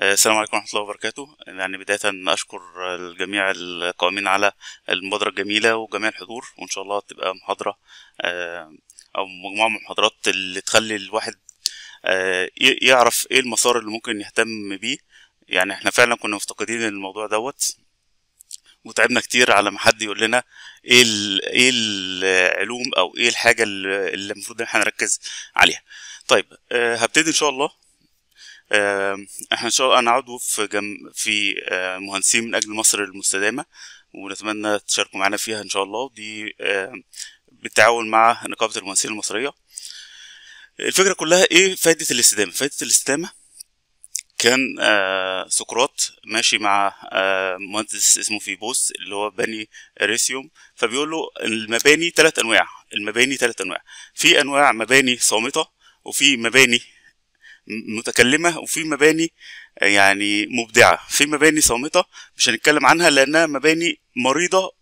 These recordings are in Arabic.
آه، السلام عليكم ورحمة الله وبركاته يعني بداية أشكر الجميع القائمين على المبادرة الجميلة وجميع الحضور وإن شاء الله تبقى محاضرة آه، أو مجموعة من المحاضرات اللي تخلي الواحد آه، يعرف إيه المسار اللي ممكن يهتم بيه يعني إحنا فعلا كنا مفتقدين الموضوع دوت وتعبنا كتير على ما حد يقول لنا ايه ايه العلوم او ايه الحاجه اللي المفروض ان احنا نركز عليها طيب هبتدي ان شاء الله احنا ان شاء الله انا عضو في جم... في مهندسين من اجل مصر المستدامه ونتمنى تشاركوا معنا فيها ان شاء الله دي بالتعاون مع نقابه المهندسين المصريه الفكره كلها ايه فائده الاستدامه فائده الاستدامه كان آه، سقراط ماشي مع آه، مهندس اسمه فيبوس اللي هو بني ريسيوم فبيقول له المباني ثلاث انواع المباني ثلاث انواع في انواع مباني صامته وفي مباني متكلمه وفي مباني آه، يعني مبدعه في مباني صامته مش هنتكلم عنها لانها مباني مريضه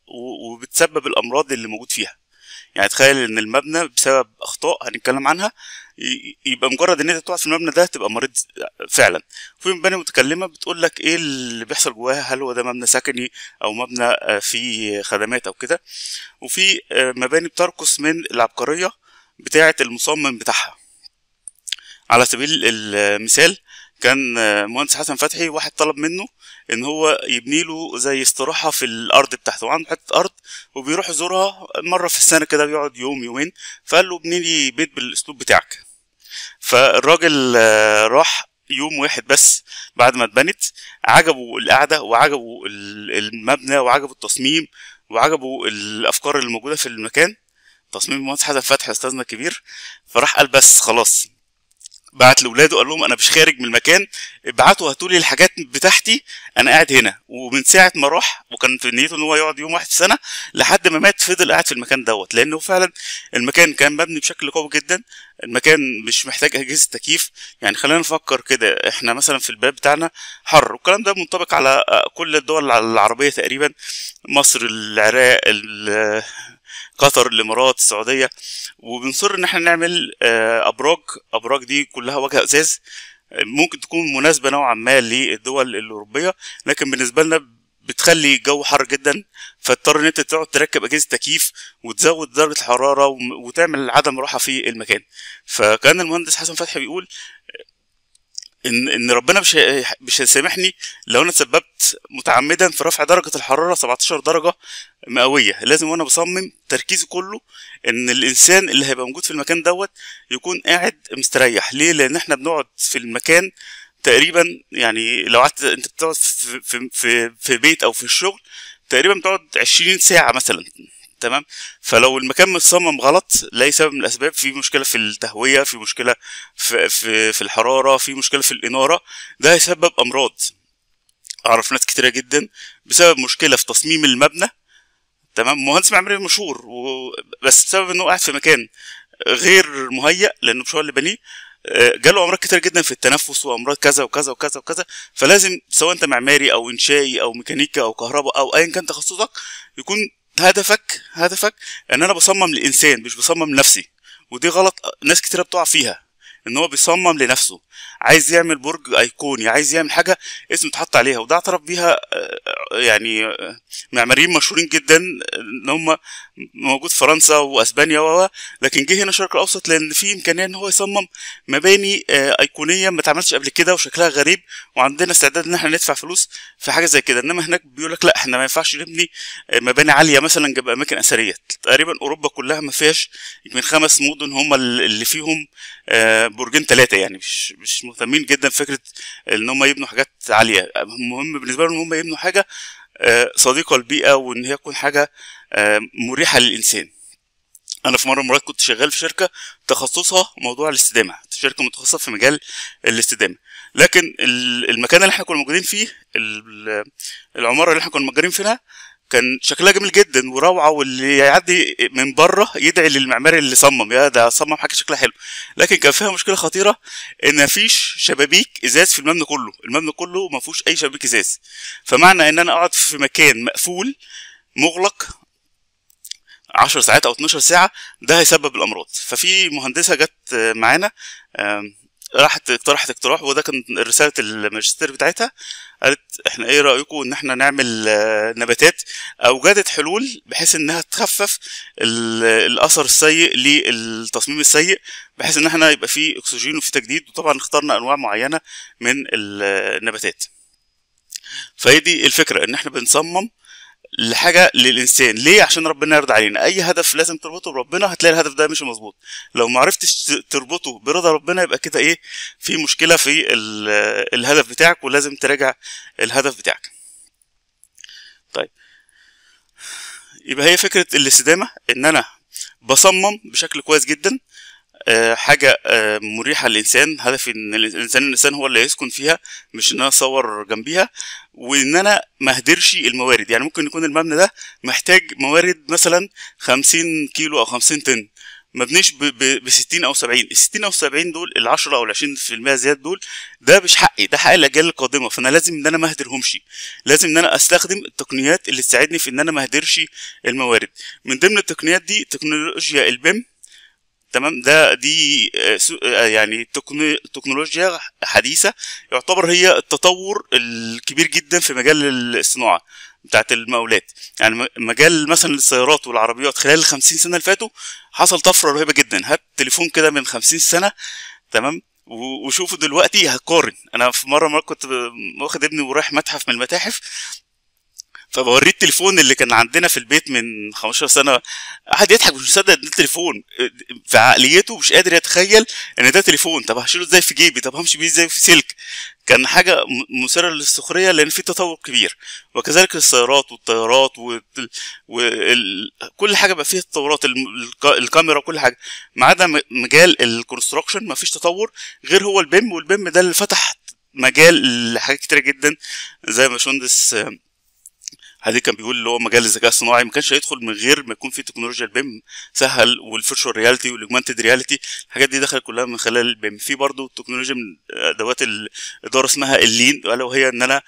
وبتسبب الامراض اللي موجود فيها يعني تخيل ان المبنى بسبب اخطاء هنتكلم عنها يبقى مجرد ان انت تقع في المبنى ده تبقى مريض آه، فعلا في مباني متكلمه بتقول لك ايه اللي بيحصل جواها هل هو ده مبنى سكني او مبنى آه، فيه خدمات او كده وفي مباني بترقص من العبقريه بتاعه المصمم بتاعها على سبيل المثال كان مهندس حسن فتحي واحد طلب منه ان هو يبني له زي استراحه في الارض بتاعته عنده حته ارض وبيروح يزورها مره في السنه كده بيقعد يوم يومين فقال له ابني لي بيت بالاسلوب بتاعك فالراجل راح يوم واحد بس بعد ما اتبنت عجبه القعده وعجبه المبنى وعجبه التصميم وعجبه الافكار اللي موجوده في المكان تصميم المهندس حسن فتحي استاذنا الكبير فراح قال بس خلاص بعت لاولاده قال لهم انا مش خارج من المكان ابعتوا هاتوا لي الحاجات بتاعتي انا قاعد هنا ومن ساعه ما راح وكان في نيته ان هو يقعد يوم واحد في سنه لحد ما مات فضل قاعد في المكان دوت لانه فعلا المكان كان مبني بشكل قوي جدا المكان مش محتاج اجهزه تكييف يعني خلينا نفكر كده احنا مثلا في الباب بتاعنا حر والكلام ده منطبق على كل الدول العربيه تقريبا مصر العراق قطر الامارات السعوديه وبنصر ان احنا نعمل آه، ابراج ابراج دي كلها وجه ازاز ممكن تكون مناسبه نوعا ما للدول الاوروبيه لكن بالنسبه لنا بتخلي الجو حر جدا فتضطر ان انت تقعد تركب اجهزه تكييف وتزود درجه الحراره وتعمل عدم راحه في المكان فكان المهندس حسن فتحي بيقول ان ان ربنا مش مش هيسامحني لو انا تسببت متعمدا في رفع درجه الحراره 17 درجه مئويه لازم وانا بصمم تركيزي كله ان الانسان اللي هيبقى موجود في المكان دوت يكون قاعد مستريح ليه لان احنا بنقعد في المكان تقريبا يعني لو قعدت انت بتقعد في في في بيت او في الشغل تقريبا بتقعد 20 ساعه مثلا تمام فلو المكان متصمم غلط لاي سبب من الاسباب في مشكله في التهويه في مشكله في في, في الحراره في مشكله في الاناره ده هيسبب امراض اعرف ناس كتيره جدا بسبب مشكله في تصميم المبنى تمام مهندس معماري مشهور و... بس بسبب انه قاعد في مكان غير مهيأ لانه مش هو اللي بنيه آه، جاله امراض كتير جدا في التنفس وامراض كذا وكذا وكذا وكذا فلازم سواء انت معماري او انشائي او ميكانيكا او كهرباء او ايا كان تخصصك يكون هدفك هدفك ان انا بصمم لانسان مش بصمم نفسي ودي غلط ناس كتيره بتقع فيها ان هو بيصمم لنفسه عايز يعمل برج ايقوني عايز يعمل حاجه اسم اتحط عليها وده اعترف بيها آه، آه، يعني آه، معماريين مشهورين جدا ان هم موجود في فرنسا واسبانيا و لكن جه هنا الشرق الاوسط لان في امكانيه ان هو يصمم مباني ايقونيه ما اتعملتش قبل كده وشكلها غريب وعندنا استعداد ان احنا ندفع فلوس في حاجه زي كده انما هناك بيقول لك لا احنا ما ينفعش نبني مباني عاليه مثلا جنب اماكن اثريه تقريبا اوروبا كلها ما فيهاش من خمس مدن هم اللي فيهم برجين ثلاثه يعني مش مش مهتمين جدا فكره ان هم يبنوا حاجات عاليه المهم بالنسبه لهم ان هم يبنوا حاجه آه، صديقه للبيئه وان هي تكون حاجه آه، مريحه للانسان انا في مره مرات كنت شغال في شركه تخصصها موضوع الاستدامه شركه متخصصه في مجال الاستدامه لكن المكان اللي احنا كنا موجودين فيه العماره اللي احنا كنا مأجرين فيها كان شكلها جميل جدا وروعه واللي يعدي من بره يدعي للمعماري اللي صمم يا ده صمم حاجه شكلها حلو لكن كان فيها مشكله خطيره ان مفيش شبابيك ازاز في المبنى كله المبنى كله ما فيهوش اي شبابيك ازاز فمعنى ان انا اقعد في مكان مقفول مغلق 10 ساعات او 12 ساعه ده هيسبب الامراض ففي مهندسه جت معانا راحت اقترحت اقتراح وده كان رساله الماجستير بتاعتها قالت احنا ايه رايكم ان احنا نعمل آه، نباتات اوجدت حلول بحيث انها تخفف الاثر السيء للتصميم السيء بحيث ان احنا يبقى فيه اكسجين وفي تجديد وطبعا اخترنا انواع معينه من النباتات فهي دي الفكره ان احنا بنصمم لحاجه للانسان ليه عشان ربنا يرضى علينا اي هدف لازم تربطه بربنا هتلاقي الهدف ده مش مظبوط لو ما عرفتش تربطه برضا ربنا يبقى كده ايه في مشكله في الهدف بتاعك ولازم تراجع الهدف بتاعك طيب يبقى هي فكره الاستدامه ان انا بصمم بشكل كويس جدا آه، حاجه آه، مريحه للانسان هدفي ان الانسان الانسان هو اللي يسكن فيها مش ان انا اصور جنبيها وان انا ما اهدرش الموارد يعني ممكن يكون المبنى ده محتاج موارد مثلا 50 كيلو او 50 طن ما مبنيش ب 60 او 70 ال 60 او 70 دول ال 10 او ال 20% زياد دول ده مش حقي ده حق الاجيال القادمه فانا لازم ان انا ما اهدرهمش لازم ان انا استخدم التقنيات اللي تساعدني في ان انا ما اهدرش الموارد من ضمن التقنيات دي تكنولوجيا البيم تمام ده دي آه، آه، يعني تكنولوجيا حديثه يعتبر هي التطور الكبير جدا في مجال الصناعه بتاعت المقاولات يعني مجال مثلا السيارات والعربيات خلال ال 50 سنه اللي فاتوا حصل طفره رهيبه جدا هات تليفون كده من 50 سنه تمام وشوفوا دلوقتي هقارن انا في مره مره كنت واخد ابني ورايح متحف من المتاحف فبوريه التليفون اللي كان عندنا في البيت من 15 سنه قعد يضحك مش مصدق ان ده تليفون في عقليته مش قادر يتخيل ان ده تليفون طب هشيله ازاي في جيبي طب همشي بيه ازاي في سلك كان حاجه مثيره للسخريه لان في تطور كبير وكذلك السيارات والطيارات وكل وال... حاجه بقى فيها تطورات الكاميرا كل حاجه ما عدا مجال الكونستراكشن ما فيش تطور غير هو البيم والبيم ده اللي فتح مجال لحاجات كتيره جدا زي ما باشمهندس هادي كان بيقول اللي هو مجال الذكاء الصناعي ما كانش هيدخل من غير ما يكون في تكنولوجيا البيم سهل والفيرتشوال رياليتي والاجمانتد رياليتي الحاجات دي دخلت كلها من خلال البيم في برضه تكنولوجيا من ادوات الاداره اسمها اللين الا وهي ان انا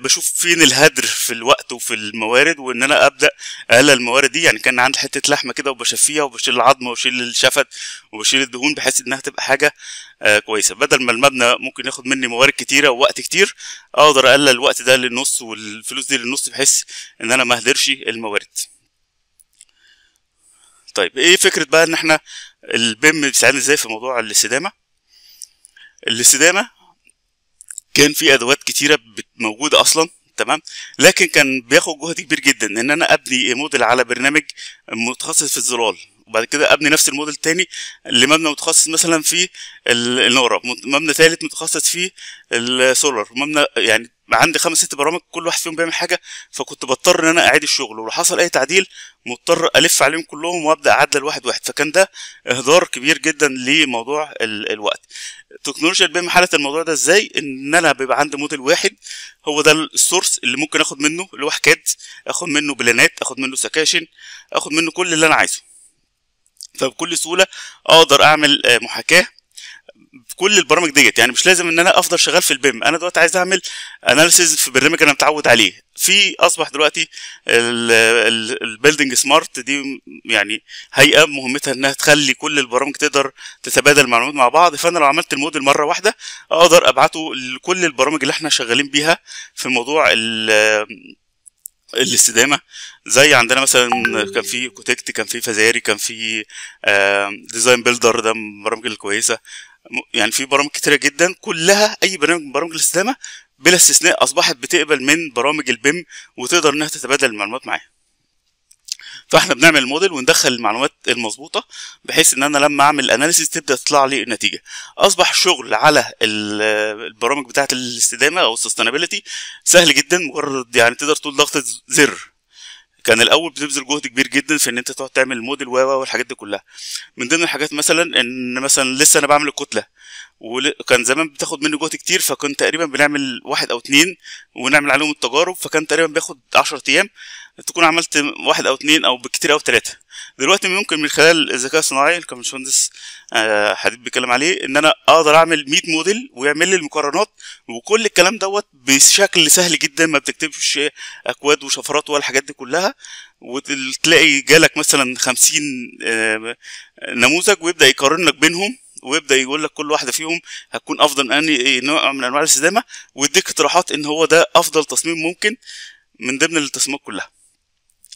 بشوف فين الهدر في الوقت وفي الموارد وان انا ابدا اقلل الموارد دي يعني كان عندي حته لحمه كده وبشفيها وبشيل العظمه وبشيل الشفت وبشيل الدهون بحيث انها تبقى حاجه آه، كويسه بدل ما المبنى ممكن ياخد مني موارد كتيره ووقت كتير اقدر اقلل الوقت ده للنص والفلوس دي للنص بحيث ان انا ما اهدرش الموارد طيب ايه فكره بقى ان احنا البيم بيساعدنا ازاي في موضوع الاستدامه الاستدامه كان في ادوات كتيره موجوده اصلا تمام لكن كان بياخد جهد كبير جدا ان انا ابني موديل على برنامج متخصص في الظلال وبعد كده ابني نفس الموديل تاني لمبنى متخصص مثلا في النوره مبنى ثالث متخصص في السولار مبنى يعني عندي خمس ست برامج كل واحد فيهم بيعمل حاجه فكنت بضطر ان انا اعيد الشغل ولو حصل اي تعديل مضطر الف عليهم كلهم وابدا اعدل واحد واحد فكان ده اهدار كبير جدا لموضوع ال الوقت تكنولوجيا البيم حلت الموضوع ده ازاي ان انا بيبقى عندي موديل واحد هو ده السورس اللي ممكن اخد منه اللي هو حكاد اخد منه بلانات اخد منه سكاشن اخد منه كل اللي انا عايزه فبكل سهوله اقدر اعمل آه، محاكاه كل البرامج ديت يعني مش لازم ان انا افضل شغال في البيم انا دلوقتي عايز اعمل اناليسيز في برنامج انا متعود عليه في اصبح دلوقتي البيلدنج سمارت دي يعني هيئه مهمتها انها تخلي كل البرامج تقدر تتبادل معلومات مع بعض فانا لو عملت الموديل مره واحده اقدر ابعته لكل البرامج اللي احنا شغالين بيها في موضوع الاستدامه زي عندنا مثلا كان في كوتكت كان في فزاري كان في ديزاين آه، بيلدر ده من البرامج الكويسه يعني في برامج كتيره جدا كلها اي برنامج من برامج الاستدامه بلا استثناء اصبحت بتقبل من برامج البيم وتقدر انها تتبادل المعلومات معاها فاحنا بنعمل الموديل وندخل المعلومات المظبوطه بحيث ان انا لما اعمل اناليسيس تبدا تطلع لي النتيجه اصبح الشغل على البرامج بتاعه الاستدامه او السستينابيلتي سهل جدا مجرد يعني تقدر تقول ضغطه زر كان الاول بتبذل جهد كبير جدا في ان انت تقعد تعمل موديل و والحاجات دي كلها من ضمن الحاجات مثلا ان مثلا لسه انا بعمل الكتله وكان زمان بتاخد مني جهد كتير فكنت تقريبا بنعمل واحد او اتنين ونعمل عليهم التجارب فكان تقريبا بياخد 10 ايام تكون عملت واحد او اتنين او بكتير او تلاتة دلوقتي ممكن من خلال الذكاء الصناعي اللي كان باشمهندس حديد بيتكلم عليه ان انا اقدر اعمل 100 موديل ويعمل لي المقارنات وكل الكلام دوت بشكل سهل جدا ما بتكتبش اكواد وشفرات ولا الحاجات دي كلها وتلاقي جالك مثلا 50 آه، نموذج ويبدا يقارن لك بينهم ويبدا يقول لك كل واحده فيهم هتكون افضل من اني إيه، نوع من انواع الاستدامه ويديك اقتراحات ان هو ده افضل تصميم ممكن من ضمن التصميمات كلها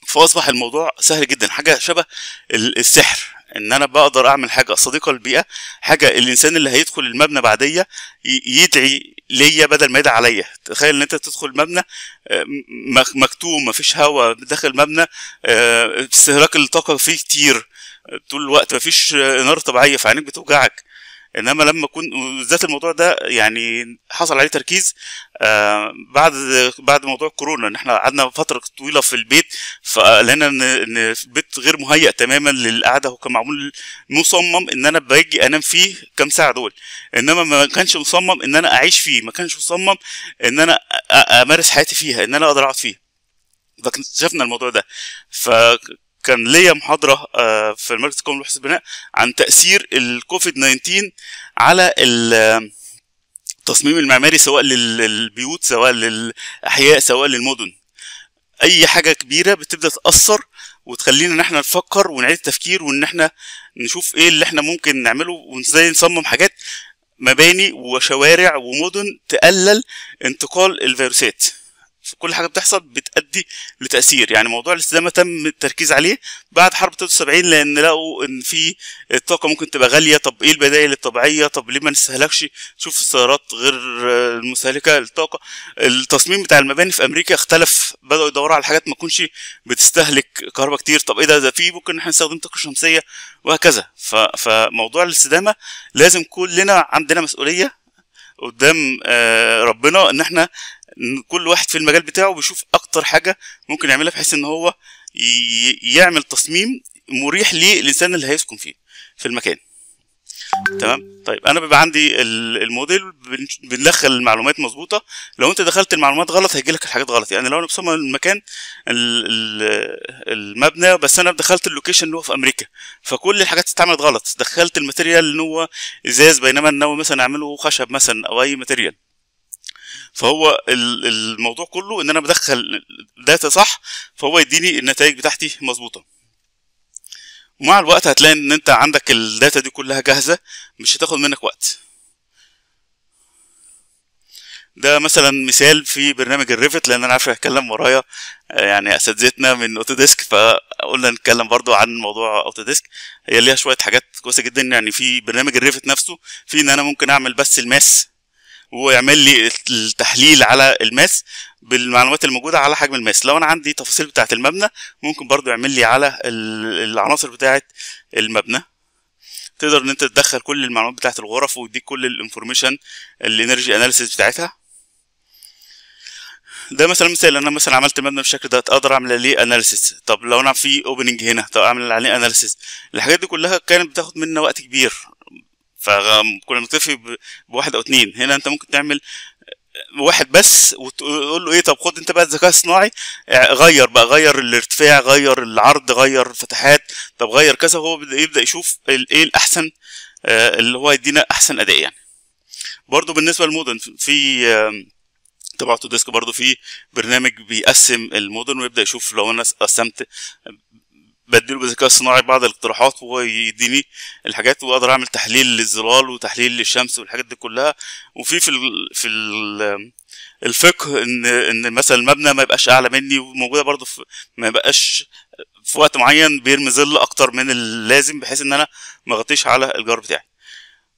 فاصبح الموضوع سهل جدا حاجه شبه السحر ان انا بقدر اعمل حاجه صديقه للبيئه حاجه الانسان اللي هيدخل المبنى بعديا يدعي ليا بدل ما يدعي عليا تخيل ان انت تدخل مبنى آه، مكتوم مفيش هواء داخل مبنى آه، استهلاك الطاقه فيه كتير طول الوقت مفيش آه، اناره طبيعيه فعينيك بتوجعك انما لما كنت بالذات الموضوع ده يعني حصل عليه تركيز آه، بعد بعد موضوع كورونا ان احنا قعدنا فتره طويله في البيت فلقينا ان ان البيت غير مهيئ تماما للقعده هو كان معمول مصمم ان انا باجي انام فيه كام ساعه دول انما ما كانش مصمم ان انا اعيش فيه ما كانش مصمم ان انا امارس حياتي فيها ان انا اقدر اقعد فيه فاكتشفنا الموضوع ده ف كان ليا محاضره آه، في المركز القومي لبحث البناء عن تاثير الكوفيد 19 على التصميم المعماري سواء للبيوت سواء للاحياء سواء للمدن اي حاجه كبيره بتبدا تاثر وتخلينا ان احنا نفكر ونعيد التفكير وان احنا نشوف ايه اللي احنا ممكن نعمله وازاي نصمم حاجات مباني وشوارع ومدن تقلل انتقال الفيروسات كل حاجه بتحصل بتأدي لتأثير يعني موضوع الاستدامه تم التركيز عليه بعد حرب 73 لان لقوا ان في الطاقه ممكن تبقى غاليه طب ايه البدائل الطبيعيه طب ليه ما نستهلكش شوف السيارات غير المستهلكه للطاقه التصميم بتاع المباني في امريكا اختلف بداوا يدوروا على حاجات ما تكونش بتستهلك كهرباء كتير طب ايه ده ده في ممكن احنا نستخدم طاقه شمسيه وهكذا فموضوع الاستدامه لازم كلنا عندنا مسؤوليه قدام آه، ربنا ان احنا كل واحد في المجال بتاعه بيشوف اكتر حاجه ممكن يعملها بحيث ان هو يعمل تصميم مريح للانسان اللي هيسكن فيه في المكان تمام طيب انا بيبقى عندي الموديل بندخل المعلومات مظبوطه لو انت دخلت المعلومات غلط هيجي لك الحاجات غلط يعني لو انا بصمم المكان المبنى بس انا دخلت اللوكيشن اللي هو في امريكا فكل الحاجات استعملت غلط دخلت الماتيريال اللي هو ازاز بينما انا مثلا اعمله خشب مثلا او اي ماتيريال فهو الموضوع كله ان انا بدخل داتا صح فهو يديني النتائج بتاعتي مظبوطه ومع الوقت هتلاقي ان انت عندك الداتا دي كلها جاهزة مش هتاخد منك وقت ده مثلا مثال في برنامج الريفت لان انا عارف هتكلم ورايا آه، يعني اساتذتنا من اوتوديسك فقلنا نتكلم برضو عن موضوع اوتوديسك هي ليها شويه حاجات كويسه جدا يعني في برنامج الريفت نفسه في ان انا ممكن اعمل بس الماس ويعمل لي التحليل على الماس بالمعلومات الموجوده على حجم الماس لو انا عندي تفاصيل بتاعه المبنى ممكن برضو يعمل لي على العناصر بتاعه المبنى تقدر ان انت تدخل كل المعلومات بتاعه الغرف ويديك كل الانفورميشن الانرجي اناليسيس بتاعتها ده مثلا مثال انا مثلا عملت مبنى بالشكل ده اقدر اعمل عليه اناليسيس طب لو انا في اوبننج هنا طب اعمل عليه اناليسيس الحاجات دي كلها كانت بتاخد منا وقت كبير فكنا نكتفي بواحد او اتنين هنا انت ممكن تعمل واحد بس وتقول له ايه طب خد انت بقى الذكاء الصناعي غير بقى غير الارتفاع غير العرض غير الفتحات طب غير كذا هو يبدا يشوف ايه الاحسن آه، اللي هو يدينا احسن اداء يعني برضو بالنسبه للمودن في آه، تبع اوتوديسك برضو في برنامج بيقسم المودن ويبدا يشوف لو انا قسمت بديله بالذكاء الصناعي بعض الاقتراحات وهو يديني الحاجات واقدر اعمل تحليل للظلال وتحليل للشمس والحاجات دي كلها وفي في في الفقه ان ان مثلا المبنى ما يبقاش اعلى مني وموجوده برضه في ما يبقاش في وقت معين بيرمي ظل اكتر من اللازم بحيث ان انا ما اغطيش على الجار بتاعي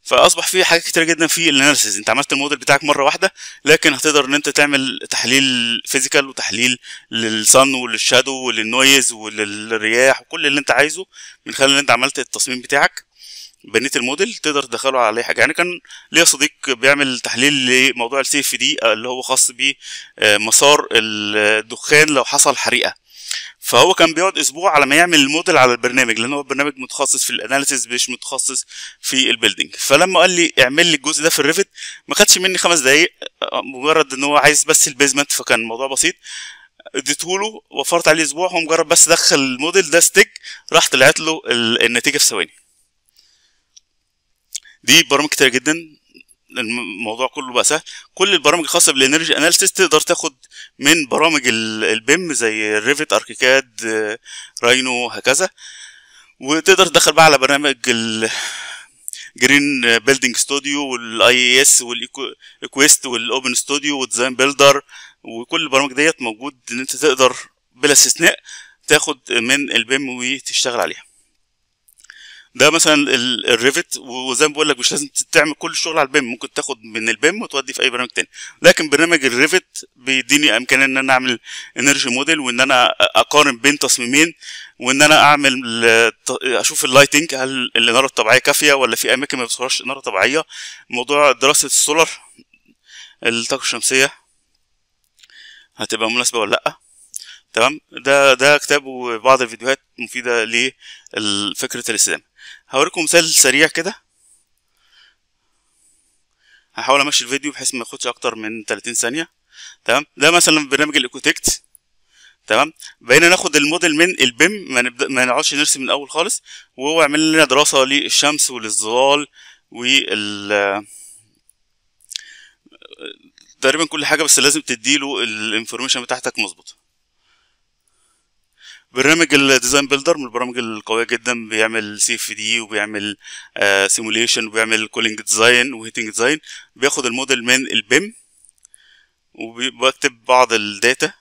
فاصبح في حاجات كتيره جدا في الاناليسيز انت عملت الموديل بتاعك مره واحده لكن هتقدر ان انت تعمل تحليل فيزيكال وتحليل للصن وللشادو وللنويز وللرياح وكل اللي انت عايزه من خلال ان انت عملت التصميم بتاعك بنيت الموديل تقدر تدخله على اي حاجه يعني كان ليا صديق بيعمل تحليل لموضوع اف دي اللي هو خاص بمسار آه، الدخان لو حصل حريقه فهو كان بيقعد اسبوع على ما يعمل الموديل على البرنامج لان هو برنامج متخصص في الاناليسيز مش متخصص في البيلدينج فلما قال لي اعمل لي الجزء ده في الريفت ما خدش مني خمس دقايق مجرد ان هو عايز بس البيزمنت فكان الموضوع بسيط اديته له وفرت عليه اسبوع هو مجرد بس دخل الموديل ده ستيك راح طلعت له النتيجه في ثواني دي برامج كتير جدا الموضوع كله بقى سهل كل البرامج الخاصه بالانرجي اناليسيس تقدر تاخد من برامج البيم زي ريفت اركيكاد راينو هكذا وتقدر تدخل بقى على برنامج جرين بيلدينج ستوديو والاي اي اس والاكويست والاوبن ستوديو وديزاين بيلدر وكل البرامج ديت موجود ان انت تقدر بلا استثناء تاخد من البيم وتشتغل عليها ده مثلا الريفت وزي ما بقول لك مش لازم تعمل كل الشغل على البيم ممكن تاخد من البيم وتودي في اي برنامج تاني لكن برنامج الريفت بيديني امكانيه ان انا اعمل انرجي موديل وان انا اقارن بين تصميمين وان انا اعمل اشوف اللايتنج هل الاناره الطبيعيه كافيه ولا في اماكن ما بتصورش اناره طبيعيه موضوع دراسه السولار الطاقه الشمسيه هتبقى مناسبه ولا لا تمام ده ده كتاب وبعض الفيديوهات مفيده لفكره الاستدامه هوريكم مثال سريع كده هحاول امشي الفيديو بحيث ما ياخدش اكتر من 30 ثانيه تمام ده مثلا برنامج الايكوتكت تمام بقينا ناخد الموديل من البيم ما نبدا ما نقعدش نرسم من الاول خالص وهو عمل لنا دراسه للشمس وللظلال وال تقريبا كل حاجه بس لازم تديله الانفورميشن بتاعتك مظبوطه برنامج الديزاين بيلدر من البرامج القويه جدا بيعمل سي اف دي وبيعمل سيموليشن آه، وبيعمل كولينج ديزاين وهيتنج ديزاين بياخد الموديل من البيم وبكتب بعض الداتا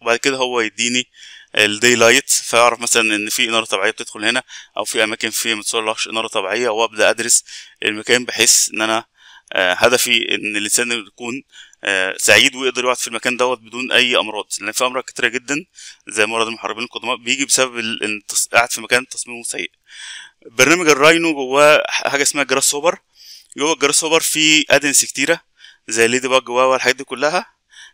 وبعد كده هو يديني الدي لايت فاعرف مثلا ان في اناره طبيعيه بتدخل هنا او في اماكن في متصلحش اناره طبيعيه وابدا ادرس المكان بحيث ان انا آه، هدفي ان الانسان يكون آه، سعيد ويقدر يقعد في المكان دوت بدون اي امراض لان في امراض كتيره جدا زي مرض المحاربين القدماء بيجي بسبب ان قاعد في مكان تصميمه سيء برنامج الراينو جواه حاجه اسمها جراس هوبر جوه الجراس هوبر في ادنس كتيره زي ليدي باج والحاجات دي كلها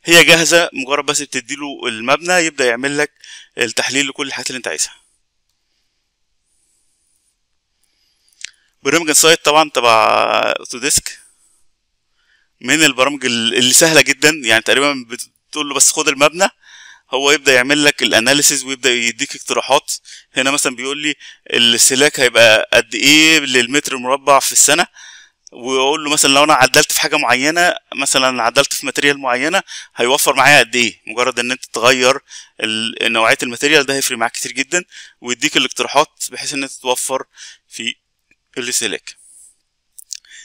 هي جاهزة مجرد بس بتديله المبنى يبدأ يعمل لك التحليل لكل الحاجات اللي انت عايزها برنامج انسايت طبعا تبع اوتوديسك من البرامج اللي سهله جدا يعني تقريبا بتقول له بس خد المبنى هو يبدا يعمل لك الاناليسيز ويبدا يديك اقتراحات هنا مثلا بيقول لي السلاك هيبقى قد ايه للمتر مربع في السنه ويقول له مثلا لو انا عدلت في حاجه معينه مثلا عدلت في ماتريال معينه هيوفر معايا قد ايه مجرد ان انت تغير نوعيه الماتريال ده هيفرق معاك كتير جدا ويديك الاقتراحات بحيث ان انت توفر في السلاك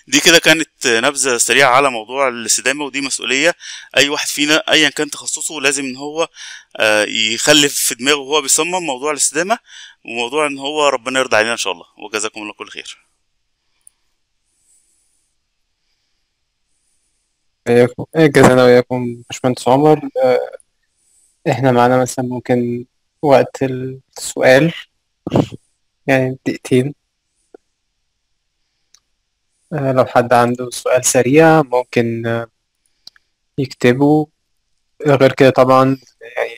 دي كده كانت نبذه سريعه على موضوع الاستدامه ودي مسؤوليه اي واحد فينا ايا كان تخصصه لازم ان هو آه، يخلف في دماغه وهو بيصمم موضوع الاستدامه وموضوع ان هو ربنا يرضى علينا ان شاء الله وجزاكم الله كل خير اياكم إيه، انا وإياكم باشمهندس عمر آه، احنا معانا مثلا ممكن وقت السؤال يعني دقيقتين آه، لو حد عنده سؤال سريع ممكن آه، يكتبه غير كده طبعا يعني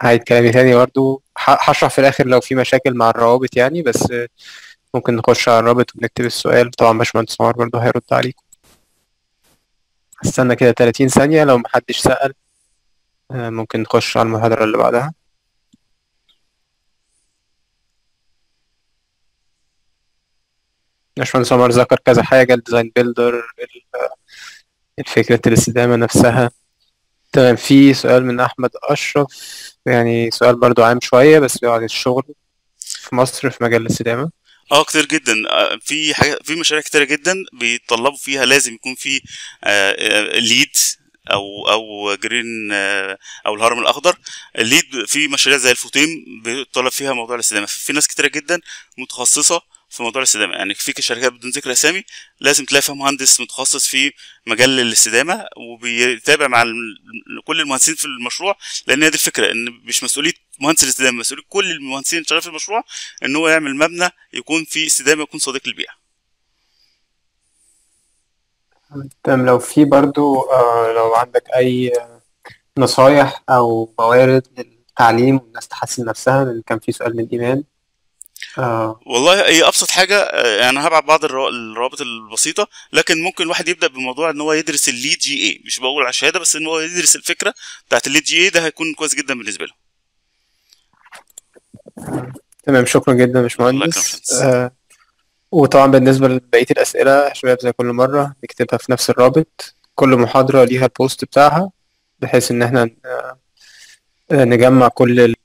هعيد تاني برضه هشرح في الاخر لو في مشاكل مع الروابط يعني بس آه، ممكن نخش على الرابط ونكتب السؤال طبعا باشمهندس عمر برضه هيرد عليكم استنى كده 30 ثانية لو محدش سأل ممكن نخش على المحاضرة اللي بعدها باشمهندس عمر ذكر كذا حاجة الديزاين بيلدر الفكرة الاستدامة نفسها تمام في سؤال من أحمد أشرف يعني سؤال برضو عام شوية بس بيقعد عن الشغل في مصر في مجال الاستدامة اه كتير جدا آه، في حاجة في مشاريع كتيرة جدا بيطلبوا فيها لازم يكون في ليد آه، آه، او او جرين او الهرم الاخضر الليد في مشاريع زي الفوتيم بيطلب فيها موضوع الاستدامه في ناس كتيره جدا متخصصه في موضوع الاستدامه يعني في شركات بدون ذكر اسامي لازم تلاقي فيها مهندس متخصص في مجال الاستدامه وبيتابع مع كل المهندسين في المشروع لان هي دي الفكره ان مش مسؤوليه مهندس الاستدامه مسؤوليه كل المهندسين اللي شغالين في المشروع ان هو يعمل مبنى يكون فيه استدامه يكون صديق للبيئه تمام لو في برضو آه، لو عندك اي نصايح او موارد للتعليم والناس تحسن نفسها لان كان في سؤال من ايمان آه. والله هي ابسط حاجه آه، يعني هبعت بعض الروابط البسيطه لكن ممكن الواحد يبدا بموضوع ان هو يدرس الليد جي اي مش بقول على الشهاده بس ان هو يدرس الفكره بتاعت الليد جي اي ده هيكون كويس جدا بالنسبه له تمام شكرا جدا يا باشمهندس آه وطبعا بالنسبه لبقيه الاسئله شباب زي كل مره نكتبها في نفس الرابط كل محاضره ليها البوست بتاعها بحيث ان احنا آه، نجمع كل ال...